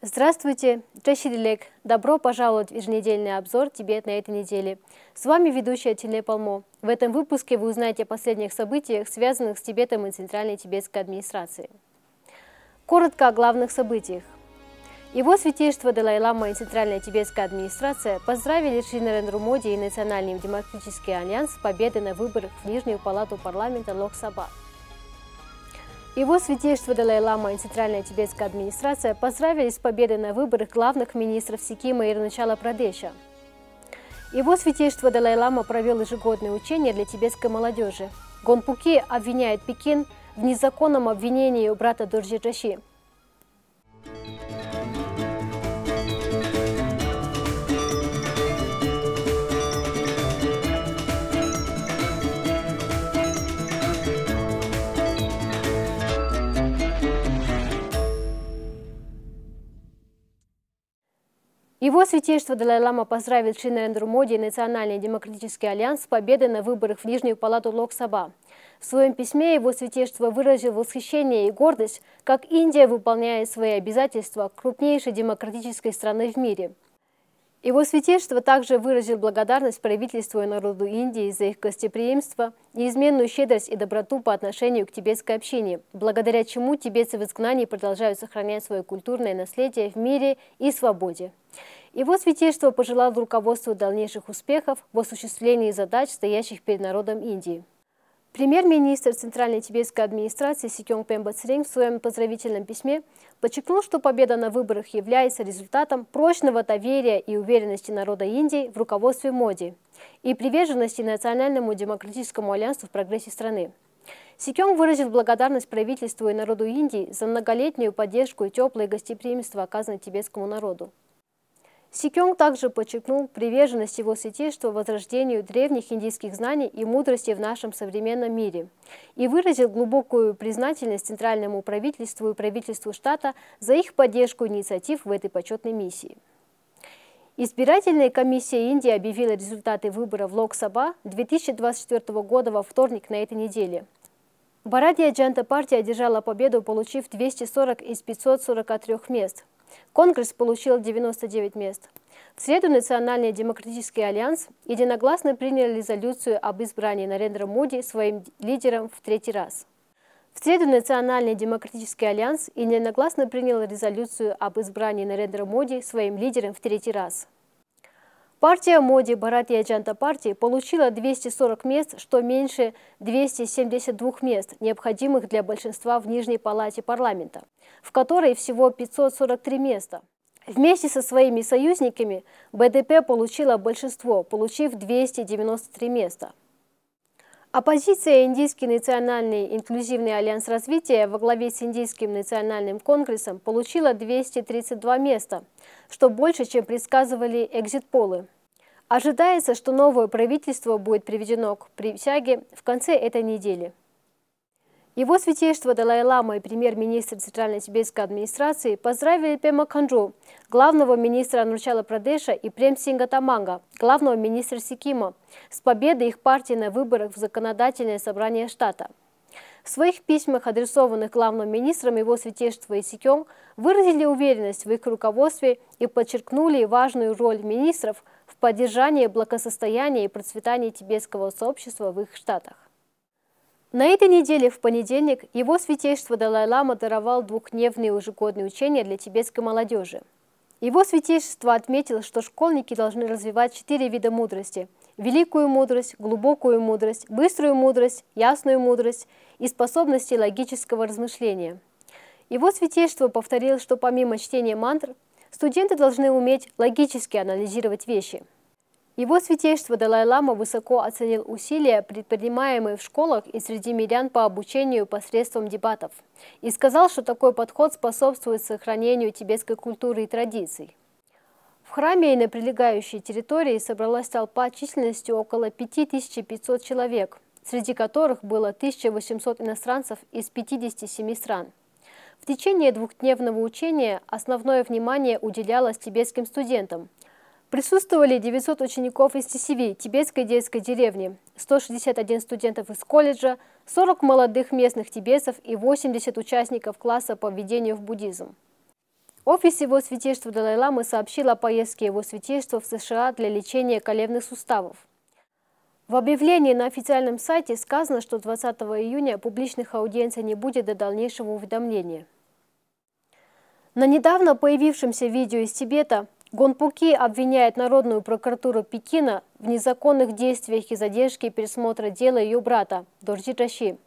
Здравствуйте, Чашидилек. Добро пожаловать в еженедельный обзор «Тибет на этой неделе». С вами ведущая Тильне Палмо. В этом выпуске вы узнаете о последних событиях, связанных с Тибетом и Центральной тибетской администрацией. Коротко о главных событиях. Его святейшество Далай-Лама и Центральная тибетская администрация поздравили Шри Нарендру и Национальный демократический альянс с победой на выборах в Нижнюю палату парламента Локсаба. саба его святейшество Далай-Лама и Центральная тибетская администрация поздравили с победой на выборах главных министров Сикима и начала Прадеша. Его святейшество Далай-Лама провел ежегодное учение для тибетской молодежи. Гонпуки обвиняет Пекин в незаконном обвинении у брата Дорджи Раши – Его святейшество Далай-Лама поздравил Шинарендру Моди и Национальный демократический альянс с победой на выборах в Нижнюю палату Локсаба. В своем письме его святейшество выразил восхищение и гордость, как Индия выполняет свои обязательства крупнейшей демократической страны в мире – его святейшество также выразил благодарность правительству и народу Индии за их гостеприимство, неизменную щедрость и доброту по отношению к тибетской общине, благодаря чему тибетцы в изгнании продолжают сохранять свое культурное наследие в мире и свободе. Его святейшество пожелал руководству дальнейших успехов в осуществлении задач, стоящих перед народом Индии. Премьер-министр Центральной тибетской администрации Сикёнг Пемба Цринг в своем поздравительном письме подчеркнул, что победа на выборах является результатом прочного доверия и уверенности народа Индии в руководстве Моди и приверженности национальному демократическому альянсу в прогрессе страны. Сикёнг выразил благодарность правительству и народу Индии за многолетнюю поддержку и теплое гостеприимство, оказанное тибетскому народу. Сикёнг также подчеркнул приверженность его святейства возрождению древних индийских знаний и мудрости в нашем современном мире и выразил глубокую признательность Центральному правительству и правительству штата за их поддержку инициатив в этой почетной миссии. Избирательная комиссия Индии объявила результаты выборов в Локсаба 2024 года во вторник на этой неделе. Барадия Джанта партия одержала победу, получив 240 из 543 мест – Конгресс получил 99 мест. В среду Национальный демократический альянс единогласно принял резолюцию об избрании Нарендра Моди своим лидером в третий раз. В среду Национальный демократический альянс единогласно принял резолюцию об избрании Нарендра Моди своим лидером в третий раз. Партия Моди Бхаратия Джанта партии получила 240 мест, что меньше 272 мест, необходимых для большинства в Нижней палате парламента, в которой всего 543 места. Вместе со своими союзниками БДП получила большинство, получив 293 места. Оппозиция Индийский национальный инклюзивный альянс развития во главе с Индийским национальным конгрессом получила 232 места, что больше, чем предсказывали экзит-полы. Ожидается, что новое правительство будет приведено к присяге в конце этой недели. Его святейство Далай-Лама и премьер-министр Центральной тибетской администрации поздравили Пема Канджу, главного министра Анучала Прадеша и Прем Синга Таманга, главного министра Сикима, с победой их партии на выборах в законодательное собрание штата. В своих письмах, адресованных главным министром его святейшества Исикем, выразили уверенность в их руководстве и подчеркнули важную роль министров в поддержании благосостояния и процветания тибетского сообщества в их штатах. На этой неделе, в понедельник, его святейшество Далай-Лама даровал двухдневные ежегодные учения для тибетской молодежи. Его святейшество отметил, что школьники должны развивать четыре вида мудрости – великую мудрость, глубокую мудрость, быструю мудрость, ясную мудрость и способности логического размышления. Его святейшество повторил, что помимо чтения мантр, студенты должны уметь логически анализировать вещи – его святейшество Далай-Лама высоко оценил усилия, предпринимаемые в школах и среди мирян по обучению посредством дебатов, и сказал, что такой подход способствует сохранению тибетской культуры и традиций. В храме и на прилегающей территории собралась толпа численностью около 5500 человек, среди которых было 1800 иностранцев из 57 стран. В течение двухдневного учения основное внимание уделялось тибетским студентам – Присутствовали 900 учеников из ТСВ, тибетской детской деревни, 161 студентов из колледжа, 40 молодых местных тибетцев и 80 участников класса по введению в буддизм. Офис Его Святейшества Далай-Ламы сообщил о поездке Его Святейшества в США для лечения колевных суставов. В объявлении на официальном сайте сказано, что 20 июня публичных аудиенций не будет до дальнейшего уведомления. На недавно появившемся видео из Тибета Гонпуки обвиняет Народную прокуратуру Пекина в незаконных действиях и задержке пересмотра дела ее брата Дорджи Раши.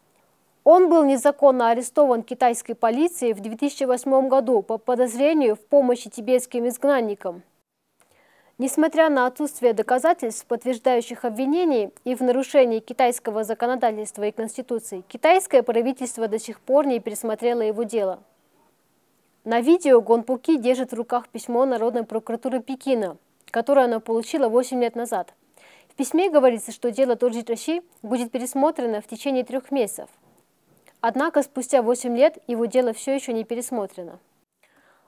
Он был незаконно арестован китайской полицией в 2008 году по подозрению в помощи тибетским изгнанникам. Несмотря на отсутствие доказательств, подтверждающих обвинений и в нарушении китайского законодательства и Конституции, китайское правительство до сих пор не пересмотрело его дело. На видео Гонпуки держит в руках письмо Народной прокуратуры Пекина, которое она получила 8 лет назад. В письме говорится, что дело Торджи Раши будет пересмотрено в течение трех месяцев. Однако спустя 8 лет его дело все еще не пересмотрено.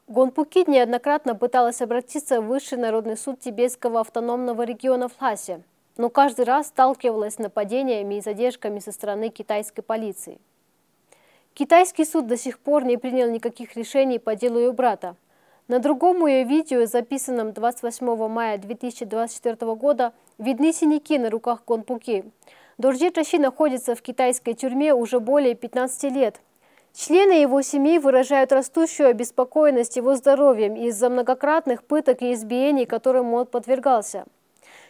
Гонпуки неоднократно пыталась обратиться в Высший народный суд Тибетского автономного региона в Лхасе, но каждый раз сталкивалась с нападениями и задержками со стороны китайской полиции. Китайский суд до сих пор не принял никаких решений по делу ее брата. На другом ее видео, записанном 28 мая 2024 года, видны синяки на руках Гонпуки. Дорджи Тращи находится в китайской тюрьме уже более 15 лет. Члены его семьи выражают растущую обеспокоенность его здоровьем из-за многократных пыток и избиений, которым он подвергался.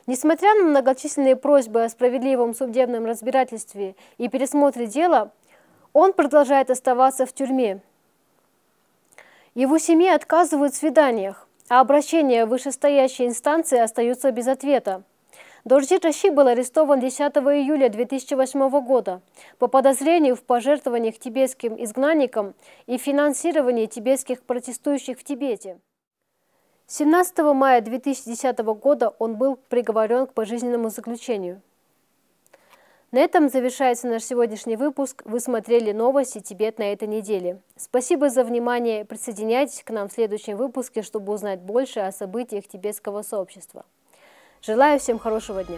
Несмотря на многочисленные просьбы о справедливом судебном разбирательстве и пересмотре дела, он продолжает оставаться в тюрьме. Его семье отказывают в свиданиях, а обращения вышестоящей инстанции остаются без ответа. Дорджит Раши был арестован 10 июля 2008 года по подозрению в пожертвованиях тибетским изгнанникам и финансировании тибетских протестующих в Тибете. 17 мая 2010 года он был приговорен к пожизненному заключению. На этом завершается наш сегодняшний выпуск. Вы смотрели новости Тибет на этой неделе. Спасибо за внимание. Присоединяйтесь к нам в следующем выпуске, чтобы узнать больше о событиях тибетского сообщества. Желаю всем хорошего дня!